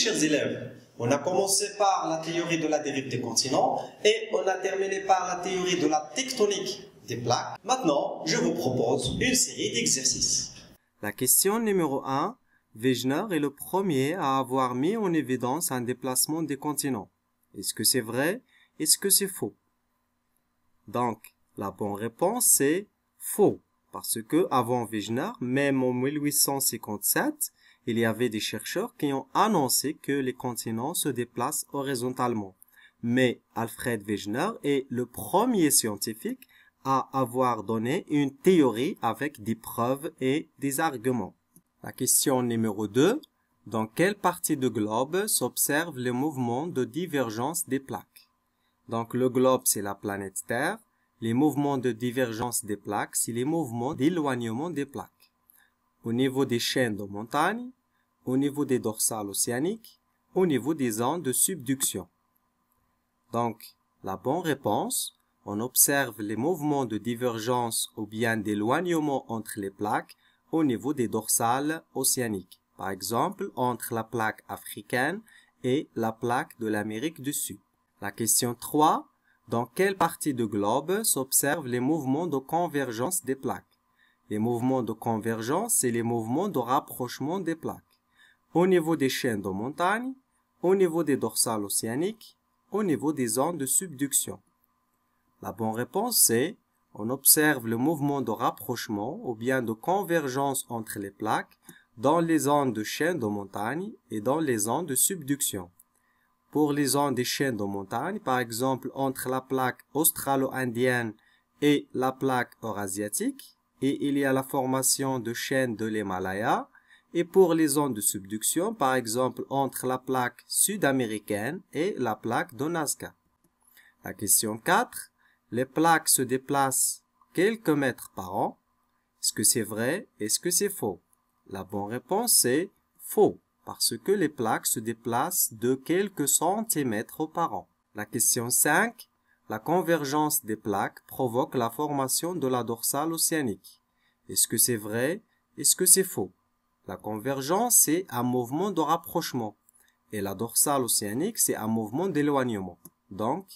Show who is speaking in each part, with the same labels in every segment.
Speaker 1: chers élèves, on a commencé par la théorie de la dérive des continents et on a terminé par la théorie de la tectonique des plaques. Maintenant, je vous propose une série d'exercices. La question numéro 1. Wegener est le premier à avoir mis en évidence un déplacement des continents. Est-ce que c'est vrai Est-ce que c'est faux Donc, la bonne réponse est « faux. Parce que avant Wegener, même en 1857, il y avait des chercheurs qui ont annoncé que les continents se déplacent horizontalement. Mais Alfred Wegener est le premier scientifique à avoir donné une théorie avec des preuves et des arguments. La question numéro 2. Dans quelle partie du globe s'observent les mouvements de divergence des plaques Donc le globe, c'est la planète Terre les mouvements de divergence des plaques, c'est les mouvements d'éloignement des plaques. Au niveau des chaînes de montagne, au niveau des dorsales océaniques, au niveau des zones de subduction. Donc, la bonne réponse, on observe les mouvements de divergence ou bien d'éloignement entre les plaques au niveau des dorsales océaniques, par exemple entre la plaque africaine et la plaque de l'Amérique du Sud. La question 3, dans quelle partie du globe s'observent les mouvements de convergence des plaques Les mouvements de convergence, c'est les mouvements de rapprochement des plaques. Au niveau des chaînes de montagne, au niveau des dorsales océaniques, au niveau des zones de subduction. La bonne réponse c'est on observe le mouvement de rapprochement ou bien de convergence entre les plaques dans les zones de chaînes de montagne et dans les zones de subduction pour les zones des chaînes de montagne, par exemple entre la plaque australo-indienne et la plaque eurasiatique, et il y a la formation de chaînes de l'Himalaya, et pour les zones de subduction, par exemple entre la plaque sud-américaine et la plaque de La question 4. Les plaques se déplacent quelques mètres par an. Est-ce que c'est vrai Est-ce que c'est faux La bonne réponse est faux parce que les plaques se déplacent de quelques centimètres par an. La question 5. La convergence des plaques provoque la formation de la dorsale océanique. Est-ce que c'est vrai Est-ce que c'est faux La convergence, c'est un mouvement de rapprochement. Et la dorsale océanique, c'est un mouvement d'éloignement. Donc,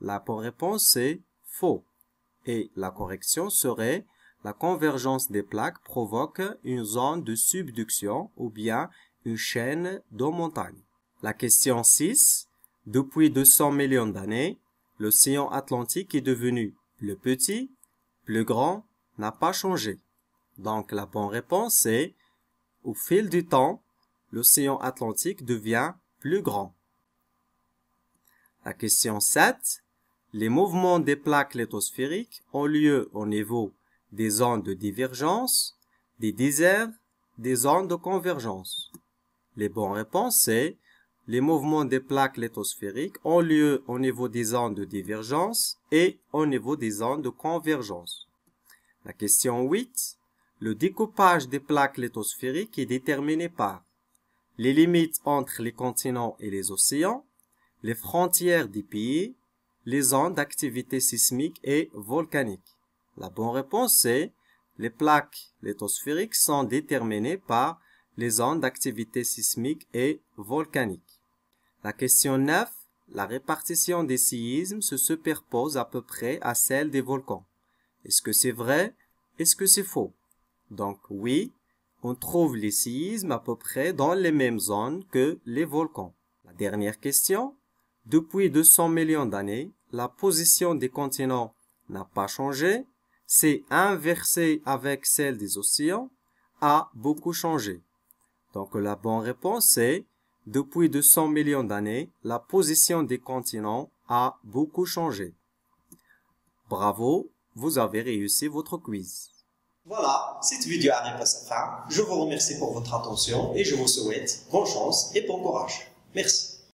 Speaker 1: la réponse, c'est faux. Et la correction serait la convergence des plaques provoque une zone de subduction ou bien une chaîne de montagne. La question 6. Depuis 200 millions d'années, l'océan Atlantique est devenu plus petit, plus grand, n'a pas changé. Donc la bonne réponse est au fil du temps, l'océan Atlantique devient plus grand. La question 7. Les mouvements des plaques lithosphériques ont lieu au niveau des zones de divergence, des déserts, des zones de convergence. Les bonnes réponses, c'est les mouvements des plaques lithosphériques ont lieu au niveau des zones de divergence et au niveau des zones de convergence. La question 8. Le découpage des plaques lithosphériques est déterminé par les limites entre les continents et les océans, les frontières des pays, les zones d'activité sismique et volcanique. La bonne réponse c'est les plaques lithosphériques sont déterminées par les zones d'activité sismique et volcanique. La question 9, la répartition des séismes se superpose à peu près à celle des volcans. Est-ce que c'est vrai Est-ce que c'est faux Donc oui, on trouve les séismes à peu près dans les mêmes zones que les volcans. La dernière question, depuis 200 millions d'années, la position des continents n'a pas changé, c'est inversé avec celle des océans, a beaucoup changé. Donc la bonne réponse est, depuis 200 millions d'années, la position des continents a beaucoup changé. Bravo, vous avez réussi votre quiz. Voilà, cette vidéo arrive à sa fin. Je vous remercie pour votre attention et je vous souhaite bonne chance et bon courage. Merci.